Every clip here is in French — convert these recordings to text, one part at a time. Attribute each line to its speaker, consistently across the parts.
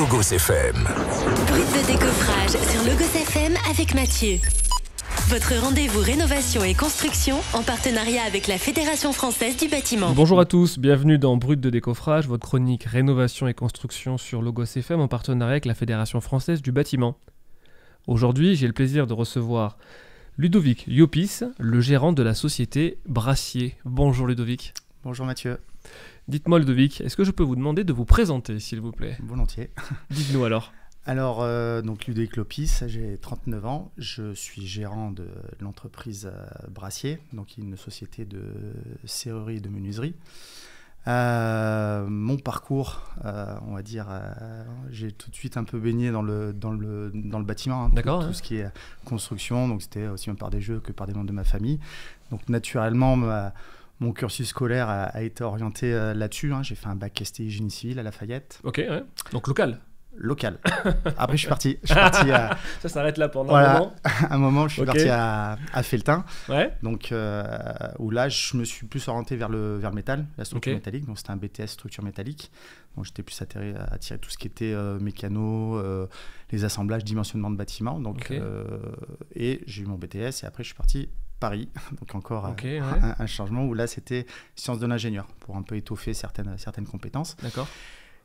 Speaker 1: Logos FM. Brut de décoffrage sur Logos FM avec Mathieu. Votre rendez-vous rénovation et construction en partenariat avec la Fédération française du bâtiment. Bonjour à tous, bienvenue dans Brut de décoffrage, votre chronique rénovation et construction sur Logos FM en partenariat avec la Fédération française du bâtiment. Aujourd'hui, j'ai le plaisir de recevoir Ludovic Iopis, le gérant de la société Brassier. Bonjour Ludovic. Bonjour Mathieu. Dites-moi Ludovic, est-ce que je peux vous demander de vous présenter s'il vous plaît Volontiers. Dites-nous alors. Alors, euh, donc Ludovic Lopis,
Speaker 2: j'ai 39 ans, je suis gérant de l'entreprise euh, Brassier, donc une société de serrurerie et de menuiserie. Euh, mon parcours, on va dire, j'ai tout de suite un peu baigné dans le, dans le, bâtiment, hein, tout, ce qui est construction, donc c'était aussi par des jeux que par des membres de ma famille. Donc naturellement, mon cursus scolaire a, été orienté euh, là-dessus. Hein. J'ai fait un bac STI génie civil à Lafayette. Ok, donc local local. Après, je suis parti. à... Ça s'arrête là pendant un moment. un moment, je suis parti à, à Feltin. Ouais. Donc, euh, où là, je me suis plus orienté vers le, vers métal, la structure métallique. Donc, c'était un BTS structure métallique. Donc, j'étais plus attiré, tirer tout ce qui était euh, mécanos, les assemblages, dimensionnement de bâtiments. Donc, et j'ai eu mon BTS. Et après, je suis parti Paris, donc encore euh, un, changement où là c'était sciences de l'ingénieur pour un peu étoffer certaines, certaines compétences. D'accord.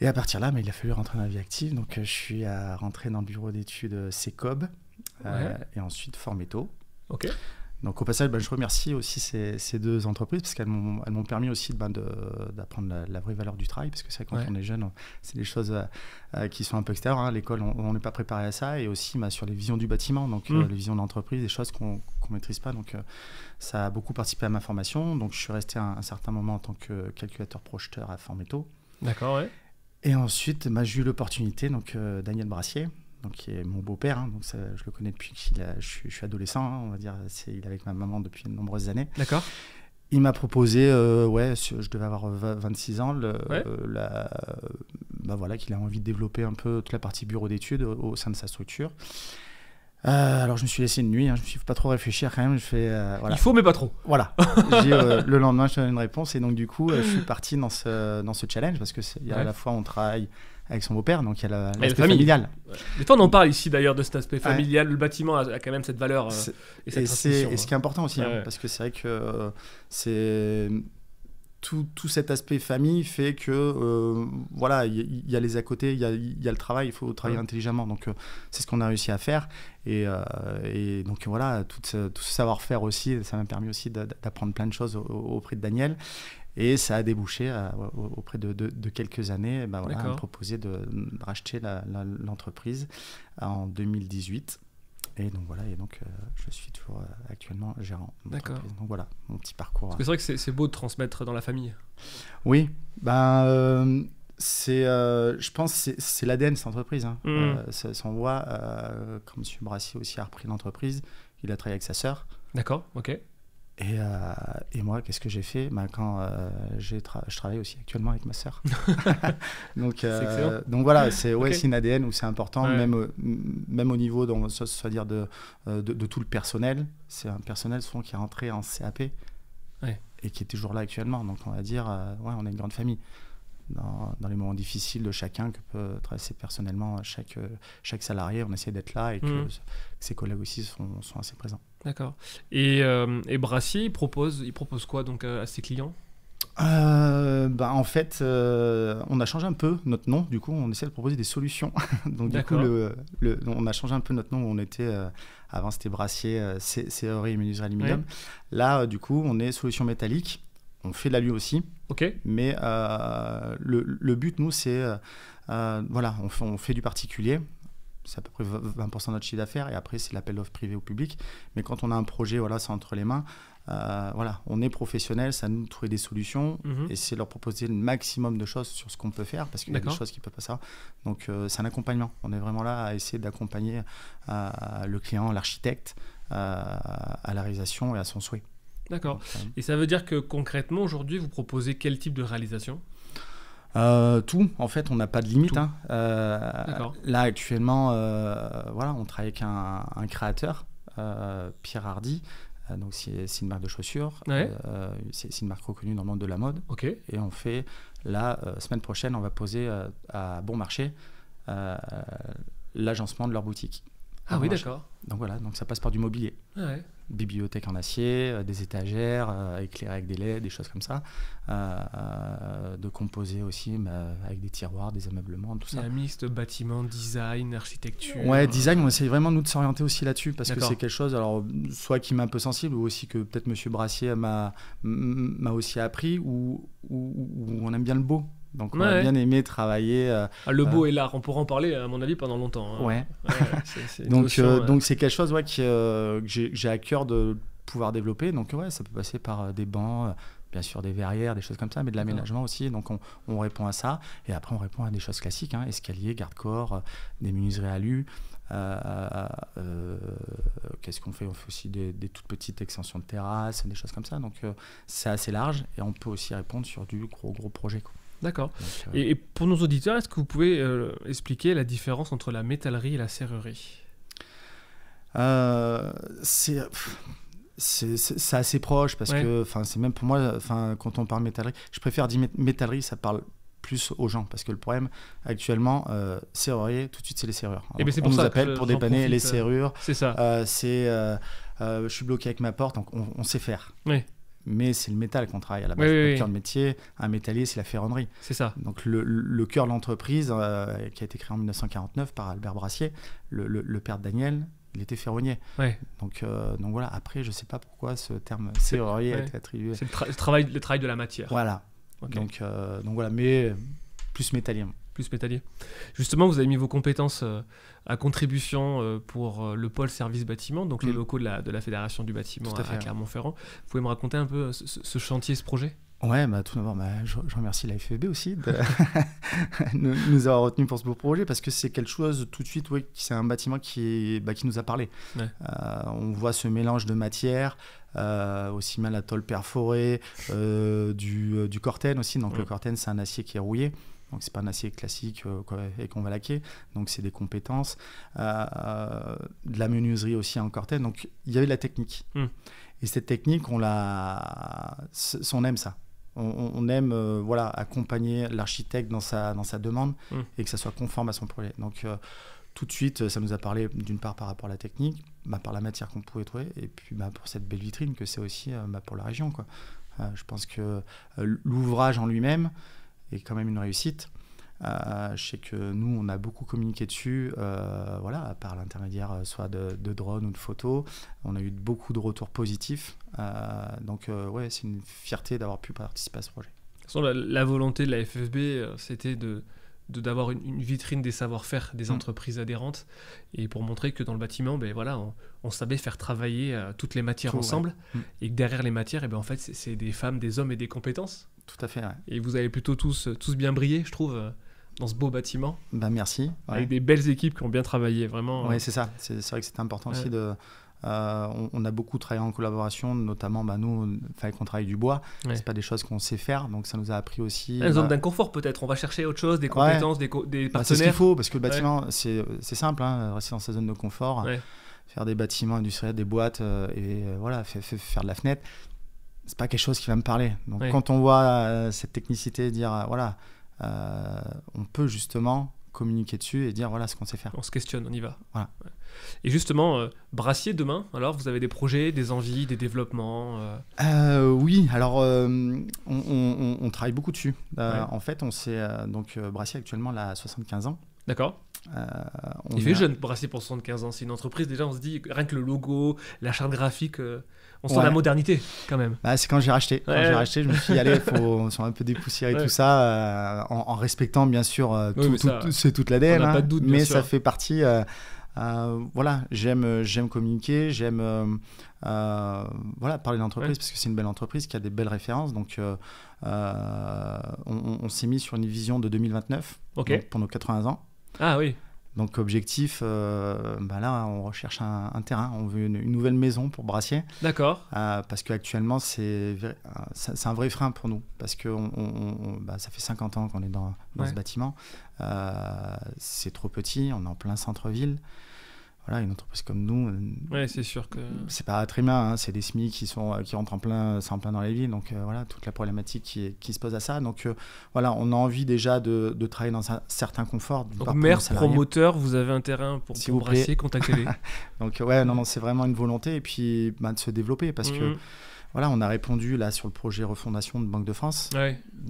Speaker 2: Et à partir là, mais il a fallu rentrer dans la vie active. Donc euh, je suis rentré dans le bureau d'études CECOB euh, et ensuite Formeto. Ok. Donc au passage, ben, je remercie aussi ces, deux entreprises parce qu'elles m'ont permis aussi ben, d'apprendre la, vraie valeur du travail parce que c'est quand on est jeune, c'est des choses euh, euh, qui sont un peu extérieures. Hein. L'école, on n'est pas préparé à ça et aussi ben, sur les visions du bâtiment, donc euh, mm. les visions d'entreprise, des choses qu'on ne maîtrise pas. Donc ça a beaucoup participé à ma formation. Donc je suis resté un, un certain moment en tant que calculateur projeteur à Formeto. D'accord, oui. Et ensuite, j'ai eu l'opportunité, donc Daniel Brassier, donc, qui est mon beau-père. Hein, donc je le connais depuis que je, je, suis adolescent, hein, on va dire. c'est il est avec ma maman depuis de nombreuses années. D'accord. Il m'a proposé, euh, ouais, je devais avoir 26 euh, ans, euh, bah, voilà, qu'il a envie de développer un peu toute la partie bureau d'études au, sein de sa structure. alors je me suis laissé une nuit, hein, je me suis pas trop réfléchir quand même. Je fais, Il faut mais pas trop. Voilà. le lendemain, je donne une réponse et donc du coup, je suis parti dans ce, dans ce challenge parce que y a à la fois on travaille avec son beau-père, donc il y a la, l'aspect famille. familial.
Speaker 1: Mais on en parle ici d'ailleurs de cet aspect familial. Le bâtiment a, quand même cette valeur. Euh, et, cette et, c'est, ce hein. qui est important aussi, hein, parce que c'est vrai que euh,
Speaker 2: c'est. Tout, tout, cet aspect famille fait que euh, voilà il y, a les à côté il y, y, a le travail il faut travailler intelligemment donc c'est ce qu'on a réussi à faire et, donc voilà tout ce, tout savoir-faire aussi ça m'a permis aussi d'apprendre plein de choses auprès de Daniel et ça a débouché euh, auprès de, quelques années. Ben voilà, on me de, racheter l'entreprise en 2018. Et donc voilà, et donc euh, je suis toujours euh, actuellement gérant. D'accord. Donc voilà, mon petit parcours. c'est
Speaker 1: vrai que c'est beau de transmettre dans la famille.
Speaker 2: Oui, ben c'est, je pense, c'est l'ADN de cette entreprise. Hein. Mmh. ça, on voit, quand M. Brassier aussi a repris l'entreprise, il a travaillé avec sa sœur.
Speaker 1: D'accord, ok.
Speaker 2: Euh, et, moi, qu'est-ce que j'ai fait Ben quand euh, je travaille aussi actuellement avec ma sœur.
Speaker 1: donc, euh, donc voilà, c'est ouais, une ADN où c'est important, même,
Speaker 2: euh, même au niveau dire de, de, tout le personnel. C'est un personnel souvent qui est rentré en CAP et qui est toujours là actuellement. Donc on va dire, ouais, on est une grande famille. Dans, les moments difficiles de chacun que peut traverser personnellement chaque, chaque salarié, on essaie d'être là et que, mmh. ses collègues aussi sont assez présents.
Speaker 1: D'accord. Euh, et, Brassier, il propose, il propose quoi donc à, ses clients
Speaker 2: euh, bah en fait, euh, on a changé un peu notre nom. Du coup, on essaie de proposer des solutions. donc du coup, le, on a changé un peu notre nom. On était avant c'était Brassier, C'est et menuiserie aluminium. Là, du coup, on est solution métallique. On fait de l'alu aussi. Ok. Mais le, but, nous, c'est voilà, on fait, du particulier c'est à peu près 20% de notre chiffre d'affaires, et après, c'est l'appel d'offres privé ou public. Mais quand on a un projet, voilà, c'est entre les mains, euh, voilà, on est professionnel, ça nous trouver des solutions, mhm. et c'est leur proposer le maximum de choses sur ce qu'on peut faire, parce qu'il y a des choses qui ne peuvent pas ça. Donc, euh, c'est un accompagnement. On est vraiment là à essayer d'accompagner euh, le client, l'architecte, à la réalisation et à son souhait.
Speaker 1: D'accord. Et ça veut dire que concrètement, aujourd'hui, vous proposez quel type de réalisation
Speaker 2: euh, tout, en fait, on n'a pas de limite. Hein. Euh, là, actuellement, euh, voilà, on travaille avec un, créateur, Pierre Hardy. donc, c'est une marque de chaussures. c'est une marque reconnue dans le monde de la mode. Et on fait, la semaine prochaine, on va poser à bon marché l'agencement de leur boutique. Ah oui, d'accord. Donc voilà, donc ça passe par du mobilier. Ah Bibliothèque en acier, euh, des étagères euh, éclairées avec des LED, des choses comme ça. Euh, de composer aussi avec des tiroirs, des ameublements, tout ça. Un
Speaker 1: mixte bâtiment, design, architecture. Ouais, design, on essaie
Speaker 2: vraiment nous de s'orienter aussi là-dessus parce que c'est quelque chose, alors soit qui m'est un peu sensible ou aussi que peut-être Monsieur Brassier m'a aussi appris ou, ou, ou on aime bien le beau. Donc on a bien aimé travailler. Euh, ah, le beau euh, et
Speaker 1: l'art, on pourra en parler à mon avis pendant longtemps. Hein. Ouais. donc euh, donc
Speaker 2: c'est quelque chose ouais, qui, que j'ai à cœur de pouvoir développer. Donc ouais, ça peut passer par des bancs bien sûr des verrières, des choses comme ça, mais de l'aménagement aussi. Donc on, répond à ça. Et après, on répond à des choses classiques hein, escaliers, escalier, garde-corps, des menuiseries alu. Euh, Qu'est-ce qu'on fait On fait aussi des, toutes petites extensions de terrasse, des choses comme ça. Donc c'est assez large et on peut aussi répondre sur du gros, gros projet. Quoi.
Speaker 1: D'accord. Euh, et, pour nos auditeurs, est-ce que vous pouvez euh, expliquer la différence entre la métallerie et la serrurerie
Speaker 2: euh, C'est c'est assez proche parce que enfin c'est même pour moi enfin quand on parle métallerie je préfère dire métallerie ça parle plus aux gens parce que le problème actuellement euh, tout de suite c'est les serrures eh ben, on, on nous appelle pour dépanner les serrures c'est ça c'est je suis bloqué avec ma porte donc on, sait faire Oui mais c'est le métal qu'on travaille à la base. le cœur de métier, un métallier, c'est la ferronnerie. C'est ça. Donc le, cœur de l'entreprise, euh, qui a été créé en 1949 par Albert Brassier, le, père de Daniel, il était ferronnier. Donc, euh, donc voilà, après, je ne sais pas pourquoi ce terme ferronnier » a été attribué. C'est le,
Speaker 1: travail, travail de la matière. Voilà. Donc, euh, donc voilà, mais plus métallier plus métallier. Justement, vous avez mis vos compétences euh, à contribution euh, pour euh, le pôle service bâtiment, donc les mm. locaux de la, Fédération du bâtiment à, Clermont-Ferrand. Vous pouvez me raconter un peu ce, chantier, ce projet
Speaker 2: Ouais, bah, tout d'abord, bah, je, remercie la FFB aussi de nous, avoir retenu pour ce beau projet parce que c'est quelque chose tout de suite, oui, c'est un bâtiment qui, bah, qui nous a parlé. on voit ce mélange de matières, aussi mal la tôle perforée, du, du corten aussi. Donc le mm. corten, c'est un acier qui est rouillé. Donc c'est pas un acier classique euh, et qu'on va laquer. Donc c'est des compétences, euh, euh, de la menuiserie aussi en quartet. Donc il y avait de la technique. Hmm. Et cette technique, on la, on aime ça. On, aime voilà accompagner l'architecte dans sa dans sa demande hmm. et que ça soit conforme à son projet. Donc tout de suite, ça nous a parlé d'une part par rapport à la technique, bah, par la matière qu'on pouvait trouver, et puis bah, pour cette belle vitrine que c'est aussi bah, pour la région. Quoi. je pense que l'ouvrage en lui-même, est quand même une réussite. Euh, je sais que nous, on a beaucoup communiqué dessus, euh, voilà, par l'intermédiaire euh, soit de, drones ou de photos. On a eu beaucoup de retours positifs. donc, ouais, c'est une fierté d'avoir pu participer à ce projet.
Speaker 1: la volonté de la FFB, c'était de, d'avoir une, une, vitrine des savoir-faire des mm. entreprises adhérentes et pour montrer que dans le bâtiment, ben voilà, on, savait faire travailler euh, toutes les matières ensemble mm. et que derrière les matières, et eh ben en fait, c'est des femmes, des hommes et des compétences. Tout à fait. Et vous avez plutôt tous, euh, tous bien brillé, je trouve. Euh, dans ce beau bâtiment.
Speaker 2: Ben merci. Avec des
Speaker 1: belles équipes qui ont bien travaillé, vraiment. Oui,
Speaker 2: c'est ça. C'est vrai que c'est important aussi de, euh, on, a beaucoup travaillé en collaboration, notamment bah, nous, il qu'on travaille du bois. C'est pas des choses qu'on sait faire, donc ça nous a appris aussi. une zone bah,
Speaker 1: d'inconfort peut-être. On va chercher autre chose, des compétences, des, partenaires. Bah, c'est ce qu'il faut parce que le bâtiment,
Speaker 2: c'est simple, hein, rester dans sa zone de confort, faire des bâtiments industriels, des boîtes euh, et euh, voilà, faire, faire de la fenêtre. C'est pas quelque chose qui va me parler. Donc quand on voit cette technicité, dire voilà, on
Speaker 1: peut justement communiquer dessus et dire voilà ce qu'on sait faire. On se questionne, on y va. Voilà. Et justement, euh, Brassier, demain, alors vous avez des projets, des envies, des développements euh euh, Oui,
Speaker 2: alors on, travaille beaucoup dessus. En fait, on s'est donc Brassier actuellement là 75 ans. D'accord. il fait jeune
Speaker 1: Brassier pour 75 ans. C'est une entreprise, déjà, on se dit, rien que le logo, la charte graphique, on sent la modernité quand même.
Speaker 2: Bah, c'est quand j'ai racheté. Quand j'ai racheté, je me suis dit, allez, faut, un peu dépoussiéré tout ça, en, respectant bien sûr tout, tout, c'est toute l'ADN, hein, doute, mais ça fait partie euh, voilà, j'aime, euh, j'aime communiquer, j'aime euh, voilà, parler d'entreprise parce que c'est une belle entreprise qui a des belles références. Donc, on, s'est mis sur une vision de 2029 pour nos 80 ans. Ah oui. Donc, objectif, bah là, on recherche un, terrain, on veut une, nouvelle maison pour Brassier. D'accord. parce qu'actuellement, c'est, c'est un vrai frein pour nous. Parce que bah, ça fait 50 ans qu'on est dans, ce bâtiment. Euh, c'est trop petit, on est en plein centre-ville. Voilà, une entreprise comme nous. Euh,
Speaker 1: ouais, c'est sûr que.
Speaker 2: C'est pas très bien, hein. c'est des SMI qui, sont, euh, qui rentrent en plein, en plein dans les villes, donc voilà, toute la problématique qui, se pose à ça. Donc voilà, on a envie déjà de, travailler dans un certain confort. Donc, maire, promoteur,
Speaker 1: vous avez un terrain pour, si vous brasser, contactez-les.
Speaker 2: donc ouais, non, non, c'est vraiment une volonté, et puis bah, de se développer, parce mmh. que voilà, on a répondu là sur le projet refondation de Banque de France.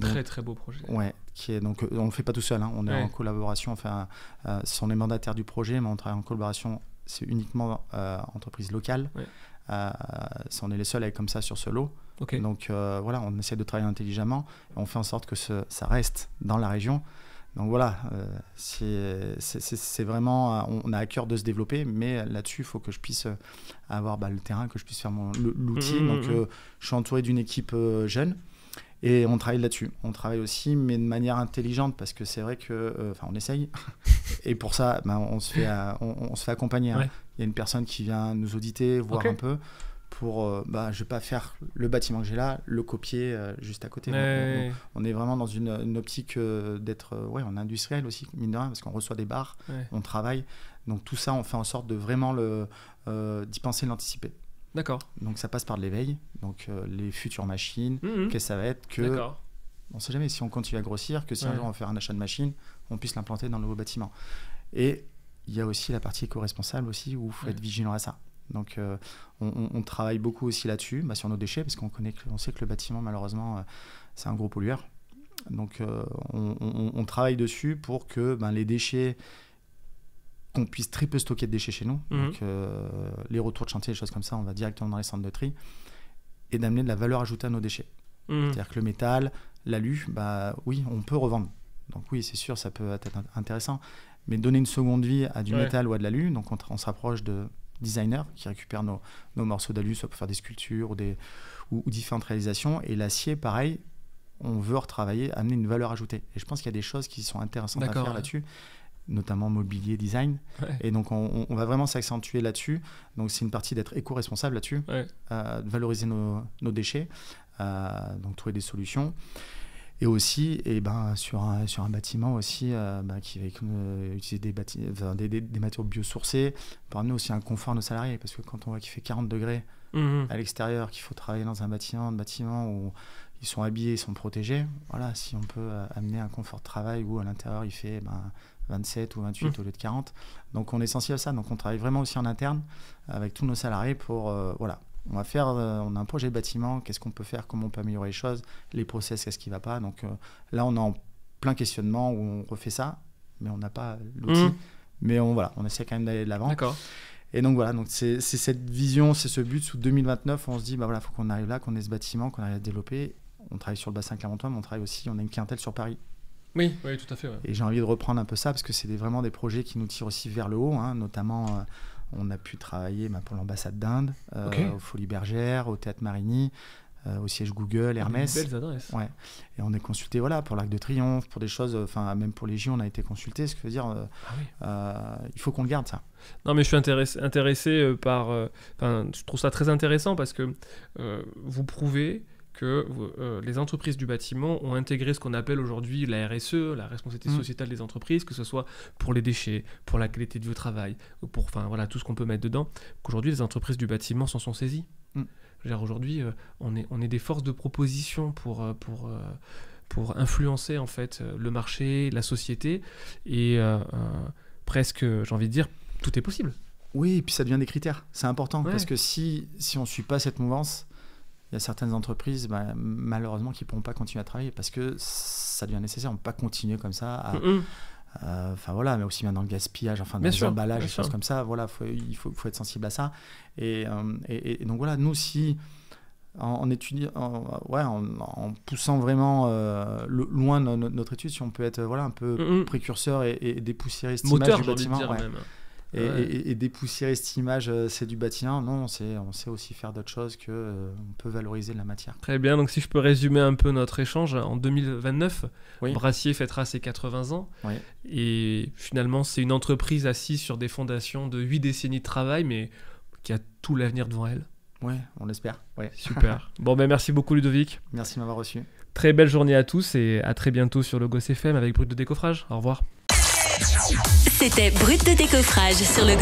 Speaker 2: très très beau projet. Ouais, qui est donc euh, on le fait pas tout seul, hein. on est en collaboration. Enfin, euh, est mandataire du projet, mais on travaille en collaboration. C'est uniquement euh, entreprise locale. Ouais. on euh, est les seuls à être comme ça sur ce lot. Donc voilà, on essaie de travailler intelligemment. On fait en sorte que ça reste dans la région. Donc voilà, euh, c'est vraiment, euh, on a à cœur de se développer, mais là-dessus, il faut que je puisse euh, avoir bah, le terrain, que je puisse faire l'outil. Mmh, Donc mmh, mmh. je suis entouré d'une équipe jeune et on travaille là-dessus. On travaille aussi, mais de manière intelligente, parce que c'est vrai que, enfin, on essaye. et pour ça, bah, on, se fait, on, se fait accompagner. Hein. Il y a une personne qui vient nous auditer, voir un peu pour euh, bah, je vais pas faire le bâtiment que j'ai là, le copier euh, juste à côté. On, est vraiment dans une, optique euh, d'être euh, ouais, on est industriel aussi mine de rien parce qu'on reçoit des bars, on travaille. Donc tout ça, on fait en sorte de vraiment le d'y penser, l'anticiper. D'accord. Donc ça passe par l'éveil, donc les futures machines, mmh, mmh. qu'est-ce que ça va être que on sait jamais si on continue à grossir que si un jour on va faire un achat de machine, on puisse l'implanter dans le nouveau bâtiment. Et il y a aussi la partie éco-responsable aussi où il faut être vigilant à ça. Donc euh, on, travaille beaucoup aussi là-dessus, bah, sur nos déchets, parce qu'on connaît, on sait que le bâtiment, malheureusement, euh, c'est un gros pollueur. Donc euh, on, travaille dessus pour que ben, les déchets qu'on puisse très peu stocker de déchets chez nous, mhm. les retours de chantier, les choses comme ça, on va directement dans les centres de tri et d'amener de la valeur ajoutée à nos déchets. Mhm. C'est-à-dire que le métal, l'alu, bah oui, on peut revendre. Donc oui, c'est sûr, ça peut être intéressant, mais donner une seconde vie à du métal ou à de l'alu, donc on, on se de designers qui récupèrent nos, morceaux d'alu, soit pour faire des sculptures ou, des, ou, différentes réalisations. Et l'acier, pareil, on veut retravailler, amener une valeur ajoutée. Et je pense qu'il y a des choses qui sont intéressantes à faire là-dessus notamment mobilier design. Et donc, on, va vraiment s'accentuer là-dessus. Donc, c'est une partie d'être éco-responsable là-dessus, euh, valoriser nos, déchets, euh, donc trouver des solutions et aussi et eh ben, sur, un, sur un bâtiment aussi euh, bah, qui va euh, utiliser des, des, matériaux biosourcés pour amener aussi un confort à nos salariés parce que quand on voit qu'il fait 40 degrés mmh à l'extérieur, qu'il faut travailler dans un bâtiment, un bâtiment où ils sont habillés, ils sont protégés, voilà, si on peut euh, amener un confort de travail où à l'intérieur il fait 27 ben, ou 28 mmh. au lieu de 40, donc on est sensible à ça, donc on travaille vraiment aussi en interne avec tous nos salariés pour voilà, on va faire, euh, on a un projet de bâtiment, qu'est-ce qu'on peut faire, comment on peut améliorer les choses, les process, qu'est-ce qui ne va pas. Donc euh, là, on est en plein questionnement où on refait ça, mais on n'a pas l'outil. Mhm. Mais on, voilà, on essaie quand même d'aller de l'avant. D'accord. Et donc voilà, donc c'est cette vision, c'est ce but. Sous 2029, on se dit, bah voilà, faut qu'on arrive là, qu'on ait ce bâtiment, qu'on arrive à développer. On travaille sur le bassin clermontois, mais on travaille aussi, on a une quintelle sur Paris.
Speaker 1: Oui, oui, tout à fait. Et j'ai
Speaker 2: envie de reprendre un peu ça parce que c'est vraiment des projets qui nous tirent aussi vers le haut, hein, notamment. Euh, on a pu travailler ben, pour l'ambassade d'Inde, euh, okay. au Théâtre Marigny, euh, au siège Google, ah, Hermès. Des Ouais. Et on est consulté voilà, pour l'Arc de Triomphe, pour des choses, enfin même pour les
Speaker 1: on a été consulté. Ce que veut dire, euh, ah euh, il faut qu'on le garde ça. Non, mais je suis intéressé, intéressé euh, par. je trouve ça très intéressant parce que vous prouvez que euh, les entreprises du bâtiment ont intégré ce qu'on appelle aujourd'hui la RSE, la responsabilité mm. sociétale des entreprises, que ce soit pour les déchets, pour la qualité du travail, pour enfin voilà tout ce qu'on peut mettre dedans, qu'aujourd'hui les entreprises du bâtiment s'en sont saisies. Mm. Aujourd'hui, euh, on, est, on est des forces de proposition pour, euh, pour, pour influencer en fait le marché, la société, et presque, j'ai envie de dire, tout est possible. Oui, et puis ça devient des
Speaker 2: critères. C'est important, parce que si, si on ne suit pas cette mouvance, il y a certaines entreprises, bah, malheureusement, qui ne pourront pas continuer à travailler parce que ça devient nécessaire. On ne peut pas continuer comme ça. Enfin voilà, mais aussi bien dans le gaspillage, enfin dans bien des choses comme ça. Voilà, il faut, être sensible à ça. Et, euh, donc voilà, nous aussi, en, étudiant, en, ouais, en, poussant vraiment euh, le, loin notre étude, si on peut être voilà un peu précurseur et, et dépoussiérer cette image du bâtiment et, dépoussiérer cette image, euh, c'est du bâtiment. Non, on sait, on sait aussi faire d'autres choses que euh, on peut valoriser de la matière.
Speaker 1: Très bien. Donc, si je peux résumer un peu notre échange, en 2029, Brassier fêtera ses 80 ans. Et finalement, c'est une entreprise assise sur des fondations de 8 décennies de travail, mais qui a tout l'avenir devant elle. Oui, on l'espère. Ouais. Super. bon, ben merci beaucoup, Ludovic.
Speaker 2: Merci de m'avoir reçu.
Speaker 1: Très belle journée à tous et à très bientôt sur le Goss FM avec Brut de Décoffrage. Au revoir. C'était Brut de décoffrage sur le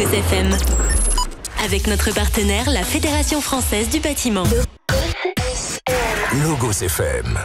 Speaker 1: Avec notre partenaire, la Fédération française du bâtiment. Logos FM.